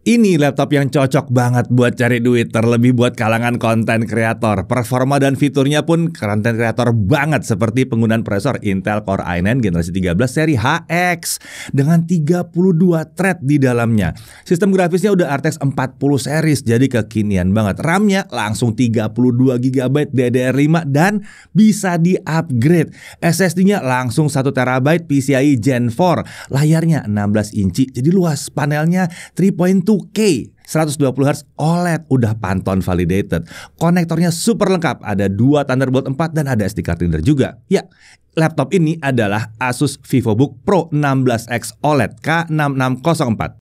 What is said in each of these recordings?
Ini laptop yang cocok banget buat cari duit, terlebih buat kalangan konten kreator. Performa dan fiturnya pun konten kreator banget seperti penggunaan prosesor Intel Core i9 generasi 13 seri HX dengan 32 thread di dalamnya. Sistem grafisnya udah RTX 40 series, jadi kekinian banget. RAM-nya langsung 32 GB DDR5 dan bisa di-upgrade. SSD-nya langsung 1 TB PCIe Gen 4. Layarnya 16 inci, jadi luas. Panelnya 3.2 2K 120Hz OLED udah Pantone validated. Konektornya super lengkap, ada dua Thunderbolt 4 dan ada SD card reader juga. Ya, laptop ini adalah Asus VivoBook Pro 16X OLED K6604.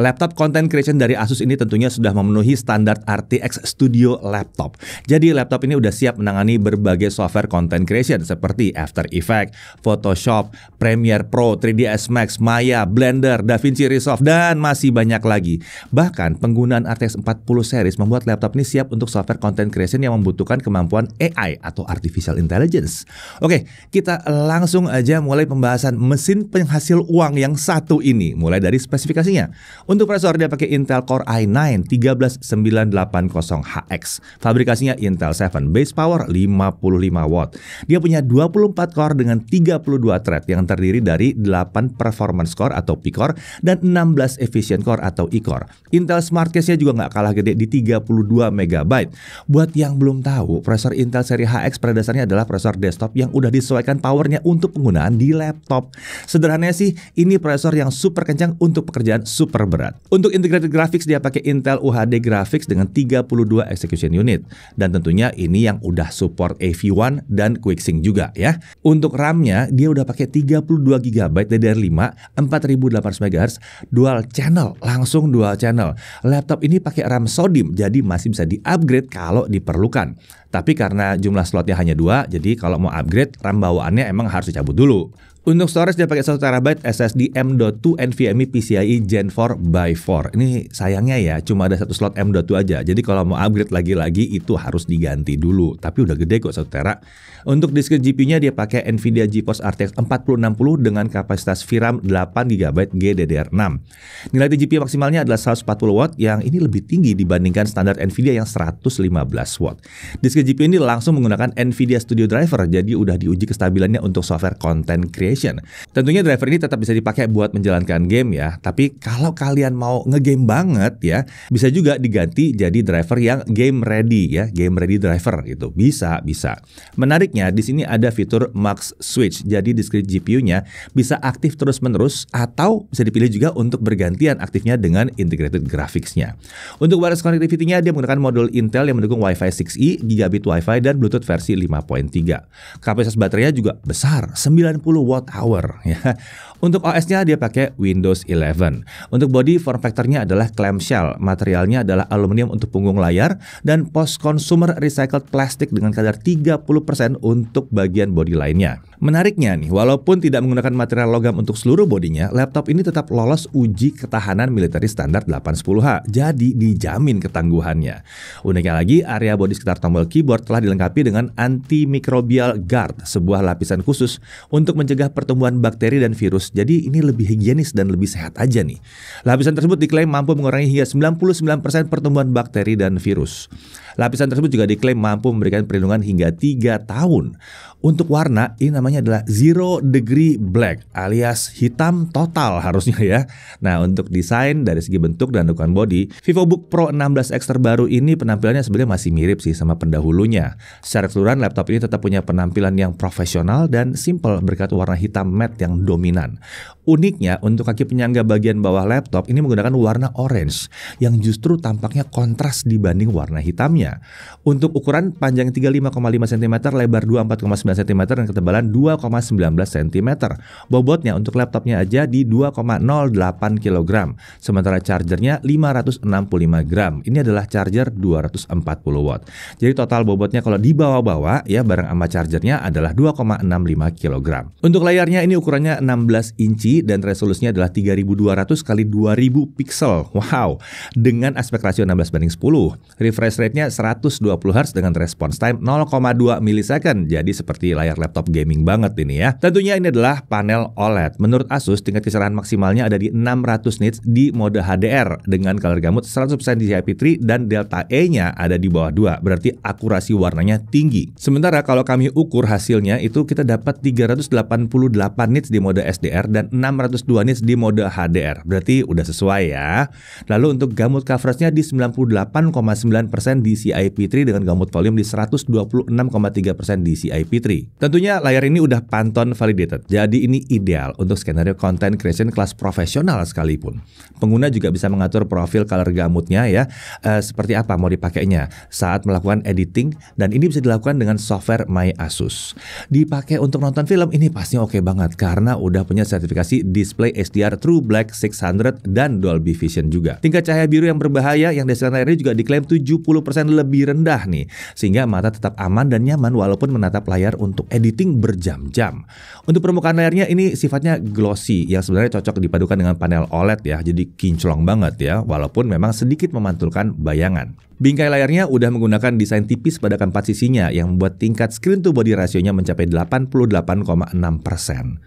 Laptop content creation dari Asus ini tentunya sudah memenuhi standar RTX Studio laptop. Jadi laptop ini sudah siap menangani berbagai software content creation seperti After Effects, Photoshop, Premiere Pro, 3ds Max, Maya, Blender, DaVinci Resolve dan masih banyak lagi. Bahkan penggunaan RTX 40 series membuat laptop ini siap untuk software content creation yang membutuhkan kemampuan AI atau artificial intelligence. Oke, kita langsung aja mulai pembahasan mesin penghasil uang yang satu ini mulai dari spesifikasinya. Untuk prosesor dia pakai Intel Core i9 13980HX. Fabrikasinya Intel 7, base power 55 watt. Dia punya 24 core dengan 32 thread yang terdiri dari 8 performance core atau P-core dan 16 efficient core atau E-core. Intel Smart Case-nya juga nggak kalah gede di 32 MB. Buat yang belum tahu, prosesor Intel seri HX pada dasarnya adalah prosesor desktop yang udah disesuaikan powernya untuk penggunaan di laptop. Sederhananya sih, ini prosesor yang super kencang untuk pekerjaan super terberat. Untuk integrated graphics dia pakai Intel UHD graphics dengan 32 execution unit dan tentunya ini yang udah support AV1 dan QuickSync juga ya. Untuk RAM-nya dia udah pakai 32 GB DDR5 4800 MHz dual channel, langsung dual channel. Laptop ini pakai RAM SODIMM jadi masih bisa di-upgrade kalau diperlukan. Tapi karena jumlah slotnya hanya dua, jadi kalau mau upgrade RAM bawaannya emang harus dicabut dulu. Untuk storage dia pakai 1 TB SSD M.2 NVMe PCIe Gen 4 by 4. Ini sayangnya ya cuma ada satu slot M.2 aja. Jadi kalau mau upgrade lagi-lagi itu harus diganti dulu. Tapi udah gede kok 1 tera. Untuk disk GPU-nya dia pakai Nvidia GeForce RTX 4060 dengan kapasitas VRAM 8 GB GDDR6. Nilai TGP maksimalnya adalah 140 watt yang ini lebih tinggi dibandingkan standar Nvidia yang 115 watt. Disk GPU ini langsung menggunakan Nvidia Studio Driver jadi udah diuji kestabilannya untuk software content creation Creation. Tentunya driver ini tetap bisa dipakai buat menjalankan game ya, tapi kalau kalian mau ngegame banget ya, bisa juga diganti jadi driver yang game ready ya, game ready driver gitu. Bisa, bisa. Menariknya di sini ada fitur Max Switch. Jadi discrete GPU-nya bisa aktif terus-menerus atau bisa dipilih juga untuk bergantian aktifnya dengan integrated graphics-nya. Untuk wireless connectivity-nya dia menggunakan modul Intel yang mendukung Wi-Fi 6E, gigabit Wi-Fi dan Bluetooth versi 5.3. Kapasitas baterainya juga besar, 90 watt kilowatt hour ya untuk OS-nya dia pakai Windows 11. Untuk body form factor-nya adalah clamshell, materialnya adalah aluminium untuk punggung layar dan post consumer recycled plastic dengan kadar 30% untuk bagian body lainnya. Menariknya nih, walaupun tidak menggunakan material logam untuk seluruh bodinya, laptop ini tetap lolos uji ketahanan militer standar 810H. Jadi dijamin ketangguhannya. Uniknya lagi, area bodi sekitar tombol keyboard telah dilengkapi dengan antimikrobial guard, sebuah lapisan khusus untuk mencegah pertumbuhan bakteri dan virus jadi ini lebih higienis dan lebih sehat aja nih. Lapisan tersebut diklaim mampu mengurangi hingga 99% pertumbuhan bakteri dan virus. Lapisan tersebut juga diklaim mampu memberikan perlindungan hingga 3 tahun. Untuk warna, ini namanya adalah zero degree black alias hitam total harusnya ya. Nah, untuk desain dari segi bentuk dan ukuran body, VivoBook Pro 16X terbaru ini penampilannya sebenarnya masih mirip sih sama pendahulunya. Secara keseluruhan, laptop ini tetap punya penampilan yang profesional dan simple berkat warna hitam matte yang dominan. Uniknya, untuk kaki penyangga bagian bawah laptop ini menggunakan warna orange yang justru tampaknya kontras dibanding warna hitamnya. Iya. untuk ukuran panjang 35,5 cm, lebar 24,9 cm, dan ketebalan 2,19 cm. Bobotnya untuk laptopnya aja di 2,08 kg, sementara chargernya 565 gram. Ini adalah charger 240 watt. Jadi total bobotnya kalau dibawa-bawa ya bareng sama chargernya adalah 2,65 kg. Untuk layarnya ini ukurannya 16 inci dan resolusinya adalah 3200 x 2000 pixel. Wow, dengan aspek rasio 16 banding 10. Refresh rate-nya 120 Hz dengan response time 0,2 ms. Jadi seperti layar laptop gaming banget ini ya. Tentunya ini adalah panel OLED. Menurut Asus, tingkat kisaran maksimalnya ada di 600 nits di mode HDR dengan color gamut 100% DCI-P3 dan delta E-nya ada di bawah 2. Berarti akurasi warnanya tinggi. Sementara kalau kami ukur hasilnya itu kita dapat 388 nits di mode SDR dan 602 nits di mode HDR. Berarti udah sesuai ya. Lalu untuk gamut coveragenya di 98,9% di DCI-P3 dengan gamut volume di 126,3% DCI-P3. Tentunya layar ini udah Pantone validated, jadi ini ideal untuk skenario content creation kelas profesional sekalipun. Pengguna juga bisa mengatur profil color gamutnya ya, eh, seperti apa mau dipakainya saat melakukan editing dan ini bisa dilakukan dengan software My Asus. Dipakai untuk nonton film ini pasti oke okay banget karena udah punya sertifikasi display HDR True Black 600 dan Dolby Vision juga. Tingkat cahaya biru yang berbahaya yang dihasilkan layar ini juga diklaim 70% lebih rendah nih, sehingga mata tetap aman dan nyaman walaupun menatap layar untuk editing berjam-jam. Untuk permukaan layarnya ini sifatnya glossy yang sebenarnya cocok dipadukan dengan panel OLED ya, jadi kinclong banget ya, walaupun memang sedikit memantulkan bayangan. Bingkai layarnya udah menggunakan desain tipis pada keempat sisinya yang membuat tingkat screen to body rasionya mencapai 88,6%.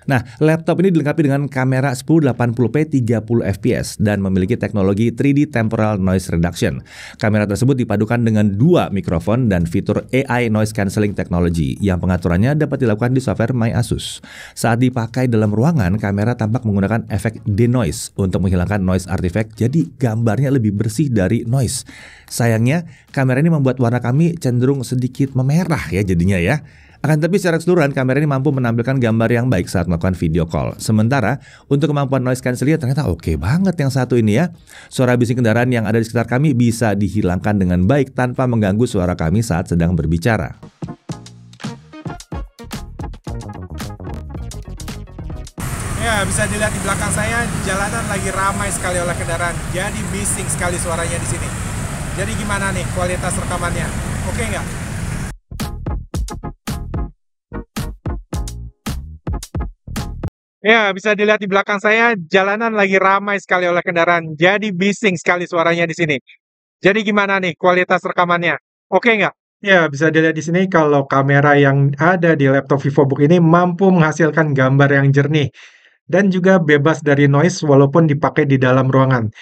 Nah, laptop ini dilengkapi dengan kamera 1080p 30 fps dan memiliki teknologi 3D temporal noise reduction. Kamera tersebut dipadukan dengan dua mikrofon dan fitur AI noise cancelling technology yang pengaturannya dapat dilakukan di software My Asus. Saat dipakai dalam ruangan, kamera tampak menggunakan efek denoise untuk menghilangkan noise artifact jadi gambarnya lebih bersih dari noise. Sayang sayangnya kamera ini membuat warna kami cenderung sedikit memerah ya jadinya ya. Akan tetapi secara keseluruhan kamera ini mampu menampilkan gambar yang baik saat melakukan video call. Sementara untuk kemampuan noise cancelling ternyata oke okay banget yang satu ini ya. Suara bising kendaraan yang ada di sekitar kami bisa dihilangkan dengan baik tanpa mengganggu suara kami saat sedang berbicara. Ya, bisa dilihat di belakang saya jalanan lagi ramai sekali oleh kendaraan. Jadi bising sekali suaranya di sini. Jadi gimana nih kualitas rekamannya? Oke nggak? Ya, bisa dilihat di belakang saya, jalanan lagi ramai sekali oleh kendaraan. Jadi bising sekali suaranya di sini. Jadi gimana nih kualitas rekamannya? Oke nggak? Ya, bisa dilihat di sini kalau kamera yang ada di laptop VivoBook ini mampu menghasilkan gambar yang jernih dan juga bebas dari noise walaupun dipakai di dalam ruangan.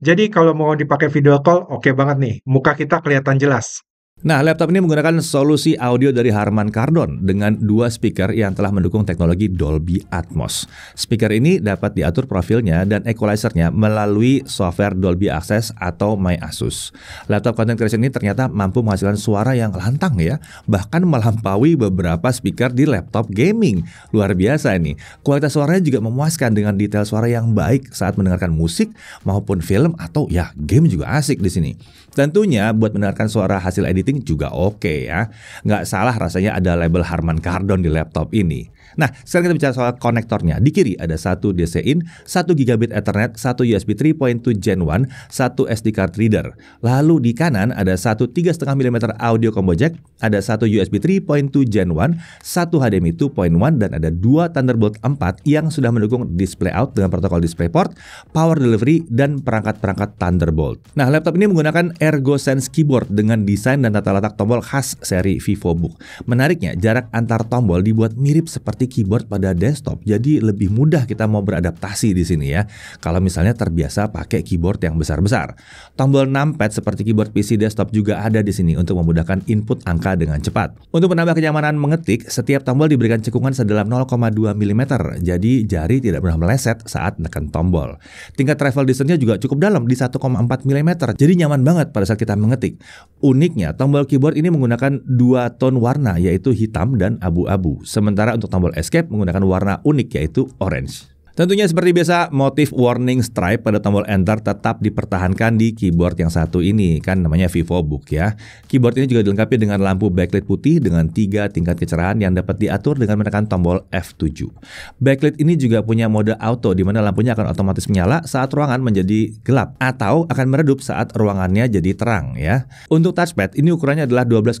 Jadi kalau mau dipakai video call, oke okay banget nih. Muka kita kelihatan jelas. Nah, laptop ini menggunakan solusi audio dari Harman Kardon dengan dua speaker yang telah mendukung teknologi Dolby Atmos. Speaker ini dapat diatur profilnya dan equalizernya melalui software Dolby Access atau My Asus. Laptop content creation ini ternyata mampu menghasilkan suara yang lantang ya, bahkan melampaui beberapa speaker di laptop gaming. Luar biasa ini. Kualitas suaranya juga memuaskan dengan detail suara yang baik saat mendengarkan musik maupun film atau ya game juga asik di sini. Tentunya buat mendengarkan suara hasil editing juga oke okay ya. Nggak salah rasanya ada label Harman Kardon di laptop ini. Nah, sekarang kita bicara soal konektornya. Di kiri ada satu DC in, 1 gigabit Ethernet, satu USB 3.2 Gen 1, satu SD card reader. Lalu di kanan ada satu 3,5 mm audio combo jack, ada satu USB 3.2 Gen 1, satu HDMI 2.1 dan ada dua Thunderbolt 4 yang sudah mendukung display out dengan protokol DisplayPort, power delivery dan perangkat-perangkat Thunderbolt. Nah, laptop ini menggunakan ErgoSense keyboard dengan desain dan tata letak tombol khas seri VivoBook. Menariknya, jarak antar tombol dibuat mirip seperti keyboard pada desktop, jadi lebih mudah kita mau beradaptasi di sini ya. Kalau misalnya terbiasa pakai keyboard yang besar-besar. Tombol numpad seperti keyboard PC desktop juga ada di sini untuk memudahkan input angka dengan cepat. Untuk menambah kenyamanan mengetik, setiap tombol diberikan cekungan sedalam 0,2 mm, jadi jari tidak pernah meleset saat menekan tombol. Tingkat travel distance-nya juga cukup dalam di 1,4 mm, jadi nyaman banget pada saat kita mengetik. Uniknya, tombol keyboard ini menggunakan dua tone warna, yaitu hitam dan abu-abu. Sementara untuk tombol escape menggunakan warna unik, yaitu orange. Tentunya seperti biasa, motif warning stripe pada tombol enter tetap dipertahankan di keyboard yang satu ini, kan namanya VivoBook ya. Keyboard ini juga dilengkapi dengan lampu backlit putih dengan tiga tingkat kecerahan yang dapat diatur dengan menekan tombol F7. Backlit ini juga punya mode auto di mana lampunya akan otomatis menyala saat ruangan menjadi gelap atau akan meredup saat ruangannya jadi terang ya. Untuk touchpad, ini ukurannya adalah 12,9 x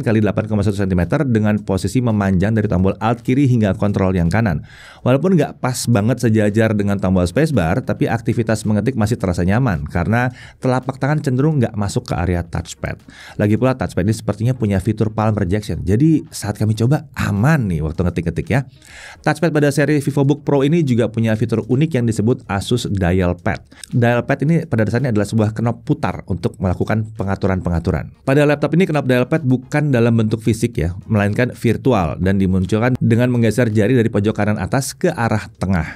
8,1 cm dengan posisi memanjang dari tombol alt kiri hingga kontrol yang kanan. Walaupun nggak pas banget banget sejajar dengan tombol spacebar, tapi aktivitas mengetik masih terasa nyaman karena telapak tangan cenderung nggak masuk ke area touchpad. Lagi pula touchpad ini sepertinya punya fitur palm rejection, jadi saat kami coba aman nih waktu ngetik-ngetik ya. Touchpad pada seri VivoBook Pro ini juga punya fitur unik yang disebut Asus Dial Pad. Dial Pad ini pada dasarnya adalah sebuah knob putar untuk melakukan pengaturan-pengaturan. Pada laptop ini knob dial pad bukan dalam bentuk fisik ya, melainkan virtual dan dimunculkan dengan menggeser jari dari pojok kanan atas ke arah tengah.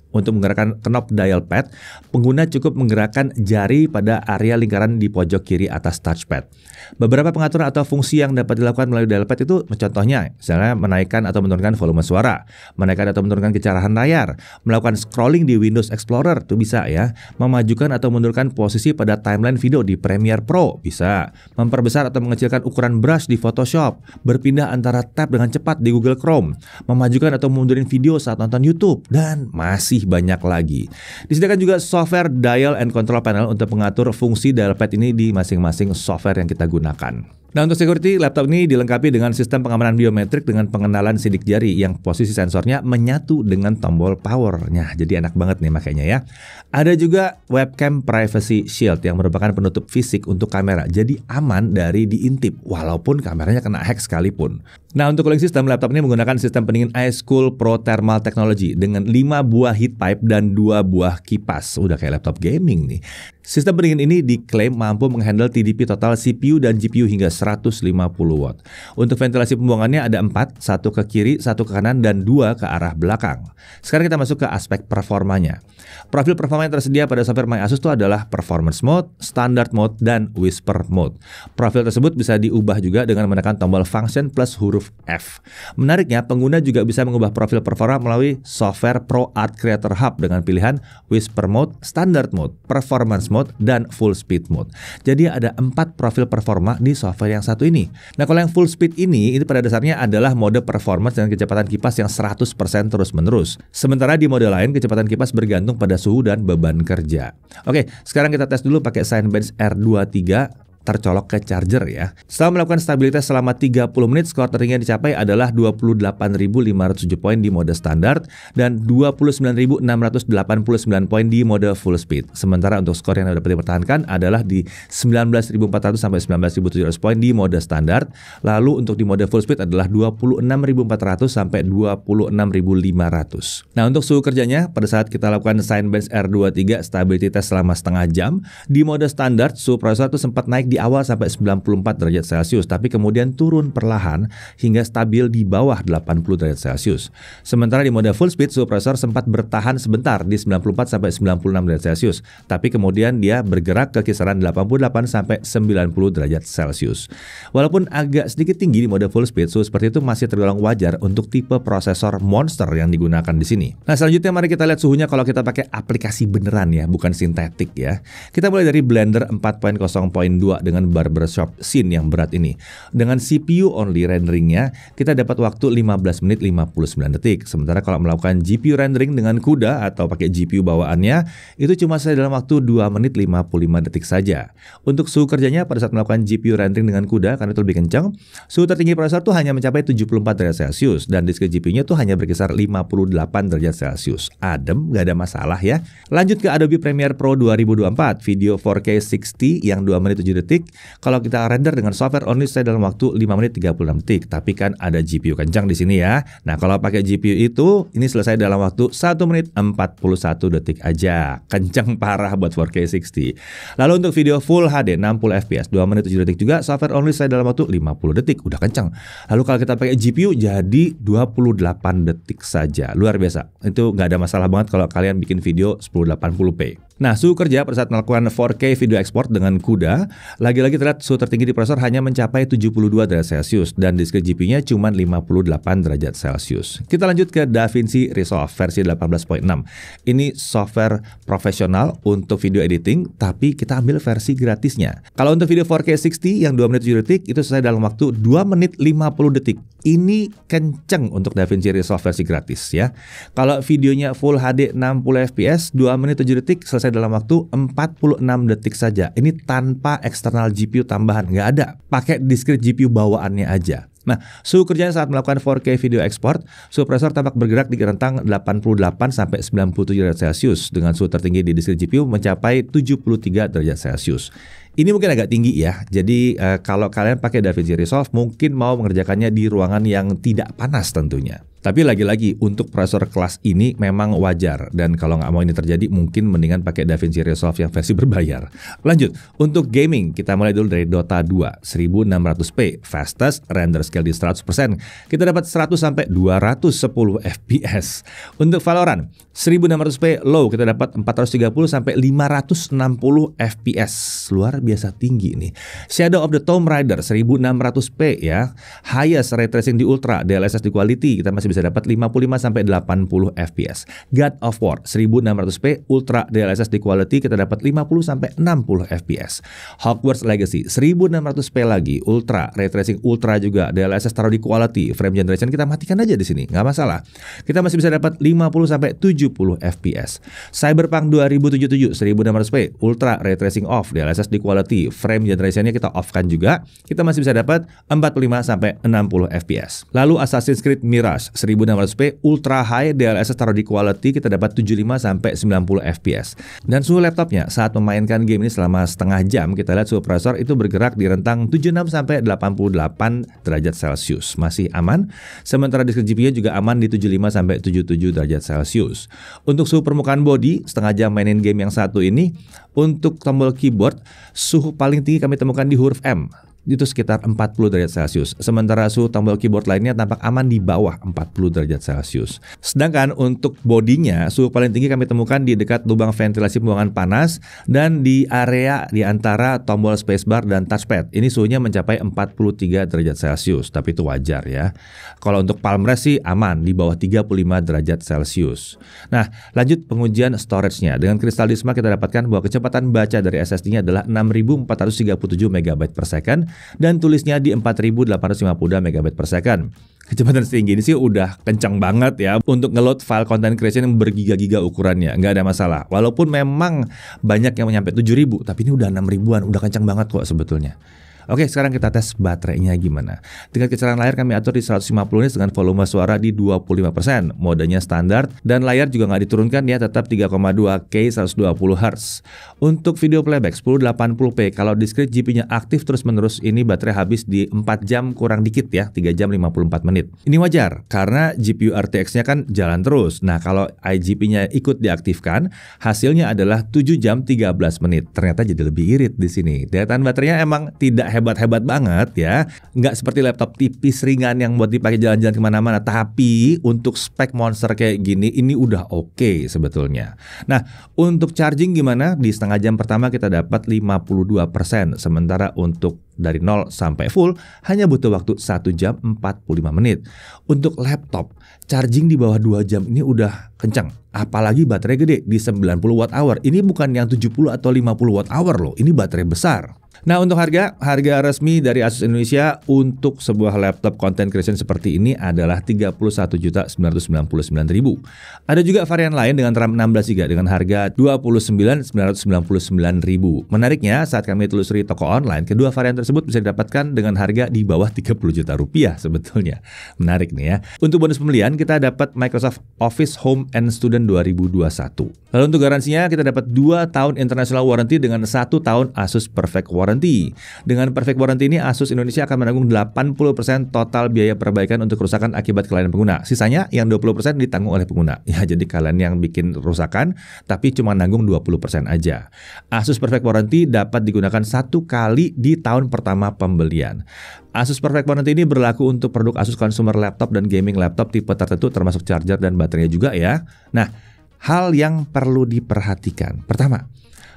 Untuk menggerakkan knob dial pad, pengguna cukup menggerakkan jari pada area lingkaran di pojok kiri atas touchpad. Beberapa pengaturan atau fungsi yang dapat dilakukan melalui dial pad itu contohnya misalnya menaikkan atau menurunkan volume suara, menaikkan atau menurunkan kecerahan layar, melakukan scrolling di Windows Explorer itu bisa ya, memajukan atau menurunkan posisi pada timeline video di Premiere Pro bisa, memperbesar atau mengecilkan ukuran brush di Photoshop, berpindah antara tab dengan cepat di Google Chrome, memajukan atau mundurin video saat nonton YouTube dan masih lebih banyak lagi. Disediakan juga software dial and control panel untuk mengatur fungsi dial pad ini di masing-masing software yang kita gunakan. Nah untuk security, laptop ini dilengkapi dengan sistem pengamanan biometrik dengan pengenalan sidik jari yang posisi sensornya menyatu dengan tombol powernya. jadi enak banget nih makanya ya. Ada juga webcam privacy shield yang merupakan penutup fisik untuk kamera. Jadi aman dari diintip walaupun kameranya kena hack sekalipun. Nah untuk cooling system, laptop ini menggunakan sistem pendingin iSchool Pro Thermal Technology dengan 5 buah heat pipe dan 2 buah kipas. Udah kayak laptop gaming nih. Sistem pendingin ini diklaim mampu menghandle TDP total CPU dan GPU hingga 150 watt. Untuk ventilasi pembuangannya ada empat, satu ke kiri, satu ke kanan, dan dua ke arah belakang. Sekarang kita masuk ke aspek performanya. Profil performa yang tersedia pada software My Asus itu adalah Performance Mode, Standard Mode, dan Whisper Mode. Profil tersebut bisa diubah juga dengan menekan tombol Function plus huruf F. Menariknya, pengguna juga bisa mengubah profil performa melalui software Pro Art Creator Hub dengan pilihan Whisper Mode, Standard Mode, Performance Mode, dan Full Speed Mode. Jadi ada empat profil performa di software yang satu ini. Nah kalau yang full speed ini, itu pada dasarnya adalah mode performance dengan kecepatan kipas yang 100% terus-menerus. Sementara di mode lain, kecepatan kipas bergantung pada suhu dan beban kerja. Oke, sekarang kita tes dulu pakai Sinebench R23 tercolok ke charger ya. Setelah melakukan stabilitas selama 30 menit, skor tertinggi dicapai adalah 28.507 poin di mode standar dan 29.689 poin di mode full speed. Sementara untuk skor yang dapat dipertahankan adalah di 19.400 sampai 19.700 poin di mode standar, lalu untuk di mode full speed adalah 26.400 sampai 26.500. Nah, untuk suhu kerjanya pada saat kita lakukan Signbench R23 stabilitas selama setengah jam, di mode standar suhu prosesor itu sempat naik di awal sampai 94 derajat Celcius, tapi kemudian turun perlahan hingga stabil di bawah 80 derajat Celcius. Sementara di mode full speed, suppressor sempat bertahan sebentar di 94 sampai 96 derajat Celcius, tapi kemudian dia bergerak ke kisaran 88 sampai 90 derajat Celcius. Walaupun agak sedikit tinggi di mode full speed, suhu seperti itu masih tergolong wajar untuk tipe prosesor monster yang digunakan di sini. Nah, selanjutnya mari kita lihat suhunya kalau kita pakai aplikasi beneran ya, bukan sintetik ya. Kita mulai dari Blender 4.0.2 dengan barbershop scene yang berat ini. Dengan CPU only renderingnya, kita dapat waktu 15 menit 59 detik. Sementara kalau melakukan GPU rendering dengan kuda atau pakai GPU bawaannya, itu cuma saya dalam waktu 2 menit 55 detik saja. Untuk suhu kerjanya pada saat melakukan GPU rendering dengan kuda, karena itu lebih kencang, suhu tertinggi prosesor itu hanya mencapai 74 derajat Celcius, dan disk GPU-nya itu hanya berkisar 58 derajat Celcius. Adem, nggak ada masalah ya. Lanjut ke Adobe Premiere Pro 2024, video 4K 60 yang 2 menit 7 detik detik. Kalau kita render dengan software only saya dalam waktu 5 menit 36 detik. Tapi kan ada GPU kencang di sini ya. Nah, kalau pakai GPU itu ini selesai dalam waktu 1 menit 41 detik aja. Kencang parah buat 4K 60. Lalu untuk video full HD 60 fps 2 menit 7 detik juga software only saya dalam waktu 50 detik. Udah kencang. Lalu kalau kita pakai GPU jadi 28 detik saja. Luar biasa. Itu nggak ada masalah banget kalau kalian bikin video 1080p. Nah, suhu kerja pada saat melakukan 4K video ekspor dengan kuda, lagi-lagi terlihat suhu tertinggi di prosesor hanya mencapai 72 derajat Celcius dan disk GPU-nya cuma 58 derajat Celcius. Kita lanjut ke DaVinci Resolve versi 18.6. Ini software profesional untuk video editing, tapi kita ambil versi gratisnya. Kalau untuk video 4K 60 yang 2 menit 7 detik itu selesai dalam waktu 2 menit 50 detik. Ini kenceng untuk DaVinci Resolve versi gratis ya. Kalau videonya full HD 60 fps 2 menit 7 detik selesai dalam waktu 46 detik saja. Ini tanpa eksternal GPU tambahan, nggak ada. Pakai discrete GPU bawaannya aja. Nah, suhu kerjanya saat melakukan 4K video export suhu presor tampak bergerak di rentang 88 sampai 97 derajat Celcius dengan suhu tertinggi di diskripsi GPU mencapai 73 derajat Celcius. Ini mungkin agak tinggi ya. Jadi uh, kalau kalian pakai DaVinci Resolve mungkin mau mengerjakannya di ruangan yang tidak panas tentunya. Tapi lagi-lagi untuk prosesor kelas ini memang wajar dan kalau nggak mau ini terjadi mungkin mendingan pakai DaVinci Resolve yang versi berbayar. Lanjut, untuk gaming kita mulai dulu dari Dota 2 1600p fastest render scale di 100%. Kita dapat 100 sampai 210 FPS. Untuk Valorant 1600p low kita dapat 430 sampai 560 FPS. Luar biasa biasa tinggi nih. Shadow of the Tomb Raider 1600p ya. Highest ray tracing di Ultra, DLSS di Quality kita masih bisa dapat 55 sampai 80 FPS. God of War 1600p Ultra DLSS di Quality kita dapat 50 sampai 60 FPS. Hogwarts Legacy 1600p lagi Ultra, ray tracing Ultra juga, DLSS taruh di Quality, frame generation kita matikan aja di sini, nggak masalah. Kita masih bisa dapat 50 sampai 70 FPS. Cyberpunk 2077 1600p Ultra ray tracing off, DLSS di Quality quality, frame generationnya kita off kan juga, kita masih bisa dapat 45 sampai 60 fps. Lalu Assassin's Creed Mirage 1600p ultra high DLSS taruh di quality kita dapat 75 sampai 90 fps. Dan suhu laptopnya saat memainkan game ini selama setengah jam kita lihat suhu prosesor itu bergerak di rentang 76 sampai 88 derajat Celcius. Masih aman. Sementara disk GPU juga aman di 75 sampai 77 derajat Celcius. Untuk suhu permukaan body setengah jam mainin game yang satu ini untuk tombol keyboard Suhu paling tinggi kami temukan di huruf M itu sekitar 40 derajat Celcius. Sementara suhu tombol keyboard lainnya tampak aman di bawah 40 derajat Celcius. Sedangkan untuk bodinya, suhu paling tinggi kami temukan di dekat lubang ventilasi pembuangan panas dan di area di antara tombol spacebar dan touchpad. Ini suhunya mencapai 43 derajat Celcius, tapi itu wajar ya. Kalau untuk rest sih aman di bawah 35 derajat Celcius. Nah, lanjut pengujian storage-nya. Dengan kristal Disma kita dapatkan bahwa kecepatan baca dari SSD-nya adalah 6437 MB per second dan tulisnya di 4850 megabit per second. Kecepatan setinggi ini sih udah kencang banget ya untuk ngeload file content creation yang bergiga-giga ukurannya, nggak ada masalah. Walaupun memang banyak yang menyampe 7000, tapi ini udah 6000-an, udah kencang banget kok sebetulnya. Oke, sekarang kita tes baterainya gimana. Tingkat kecerahan layar kami atur di 150 nits dengan volume suara di 25%, modenya standar, dan layar juga nggak diturunkan ya, tetap 3,2K 120 Hz. Untuk video playback 1080p, kalau discrete GP-nya aktif terus-menerus, ini baterai habis di 4 jam kurang dikit ya, 3 jam 54 menit. Ini wajar, karena GPU RTX-nya kan jalan terus. Nah, kalau IGP-nya ikut diaktifkan, hasilnya adalah 7 jam 13 menit. Ternyata jadi lebih irit di sini. Daya tahan baterainya emang tidak hebat-hebat banget ya. Nggak seperti laptop tipis ringan yang buat dipakai jalan-jalan kemana-mana. Tapi untuk spek monster kayak gini, ini udah oke okay sebetulnya. Nah, untuk charging gimana? Di setengah jam pertama kita dapat 52%. Sementara untuk dari 0 sampai full hanya butuh waktu 1 jam 45 menit. Untuk laptop charging di bawah 2 jam ini udah kencang. Apalagi baterai gede di 90 watt hour. Ini bukan yang 70 atau 50 watt hour loh, ini baterai besar. Nah untuk harga, harga resmi dari Asus Indonesia untuk sebuah laptop content creation seperti ini adalah 31.999.000. Ada juga varian lain dengan RAM 16 GB dengan harga 29.999.000. Menariknya saat kami telusuri toko online, kedua varian tersebut bisa didapatkan dengan harga di bawah 30 juta rupiah sebetulnya. Menarik nih ya. Untuk bonus pembeli kemudian kita dapat Microsoft Office Home and Student 2021. Lalu untuk garansinya kita dapat 2 tahun international warranty dengan 1 tahun Asus Perfect Warranty. Dengan Perfect Warranty ini Asus Indonesia akan menanggung 80% total biaya perbaikan untuk kerusakan akibat kelainan pengguna. Sisanya yang 20% ditanggung oleh pengguna. Ya jadi kalian yang bikin kerusakan tapi cuma nanggung 20% aja. Asus Perfect Warranty dapat digunakan satu kali di tahun pertama pembelian. Asus Perfect Warranty ini berlaku untuk produk Asus consumer laptop dan gaming laptop tipe tipe tertentu termasuk charger dan baterainya juga ya. Nah, hal yang perlu diperhatikan. Pertama,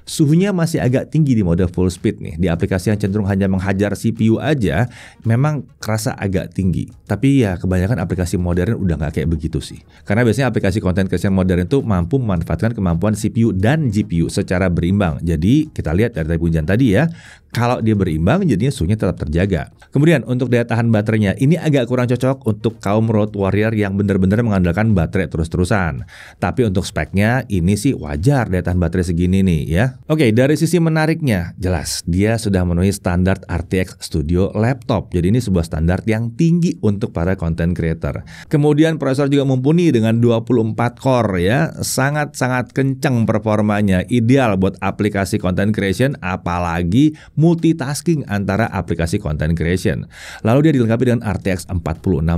suhunya masih agak tinggi di mode full speed nih. Di aplikasi yang cenderung hanya menghajar CPU aja, memang kerasa agak tinggi. Tapi ya kebanyakan aplikasi modern udah nggak kayak begitu sih. Karena biasanya aplikasi konten creation modern itu mampu memanfaatkan kemampuan CPU dan GPU secara berimbang. Jadi kita lihat dari tadi pujian tadi ya, kalau dia berimbang jadinya suhunya tetap terjaga. Kemudian untuk daya tahan baterainya, ini agak kurang cocok untuk kaum road warrior yang benar-benar mengandalkan baterai terus-terusan. Tapi untuk speknya ini sih wajar daya tahan baterai segini nih ya. Oke, okay, dari sisi menariknya, jelas dia sudah memenuhi standar RTX Studio laptop. Jadi ini sebuah standar yang tinggi untuk para content creator. Kemudian prosesor juga mumpuni dengan 24 core ya, sangat-sangat kencang performanya, ideal buat aplikasi content creation apalagi multitasking antara aplikasi content creation. Lalu dia dilengkapi dengan RTX 4060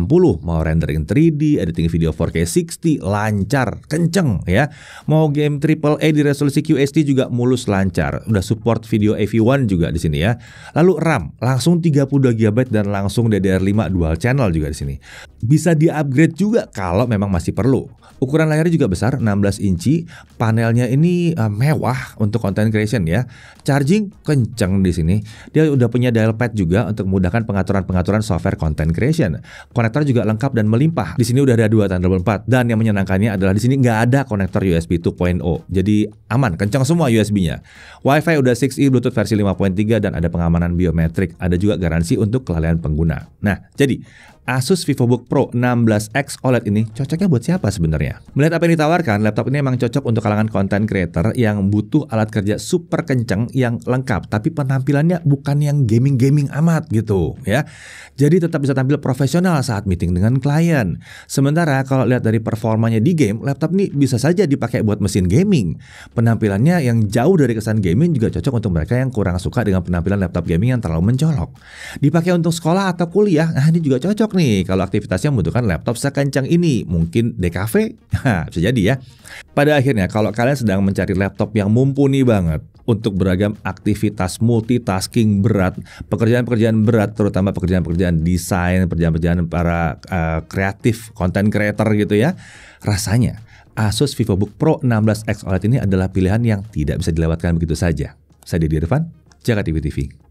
mau rendering 3D, editing video 4K 60 lancar, kenceng ya. Mau game AAA di resolusi QHD juga mulai mulus lancar. Udah support video AV1 juga di sini ya. Lalu RAM langsung 32 GB dan langsung DDR5 dual channel juga di sini. Bisa di-upgrade juga kalau memang masih perlu. Ukuran layarnya juga besar 16 inci, panelnya ini uh, mewah untuk content creation ya. Charging kenceng di sini. Dia udah punya dial pad juga untuk memudahkan pengaturan-pengaturan software content creation. Konektor juga lengkap dan melimpah. Di sini udah ada dua Thunderbolt 4 dan yang menyenangkannya adalah di sini nggak ada konektor USB 2.0. Jadi aman, kencang semua USB USB-nya. Wi-Fi udah 6E Bluetooth versi 5.3 dan ada pengamanan biometrik. Ada juga garansi untuk kelalaian pengguna. Nah, jadi Asus VivoBook Pro 16X OLED ini cocoknya buat siapa sebenarnya? Melihat apa yang ditawarkan, laptop ini memang cocok untuk kalangan content creator yang butuh alat kerja super kenceng yang lengkap, tapi penampilannya bukan yang gaming-gaming amat gitu ya. Jadi tetap bisa tampil profesional saat meeting dengan klien. Sementara kalau lihat dari performanya di game, laptop ini bisa saja dipakai buat mesin gaming. Penampilannya yang jauh dari kesan gaming juga cocok untuk mereka yang kurang suka dengan penampilan laptop gaming yang terlalu mencolok. Dipakai untuk sekolah atau kuliah, nah ini juga cocok nih kalau aktivitasnya membutuhkan laptop sekencang ini. Mungkin DKV? Nah, bisa jadi ya. Pada akhirnya, kalau kalian sedang mencari laptop yang mumpuni banget untuk beragam aktivitas multitasking berat, pekerjaan-pekerjaan berat, terutama pekerjaan-pekerjaan desain, pekerjaan-pekerjaan para uh, kreatif, content creator gitu ya, rasanya Asus VivoBook Pro 16X OLED ini adalah pilihan yang tidak bisa dilewatkan begitu saja. Saya Didi Irfan, Jakarta TV.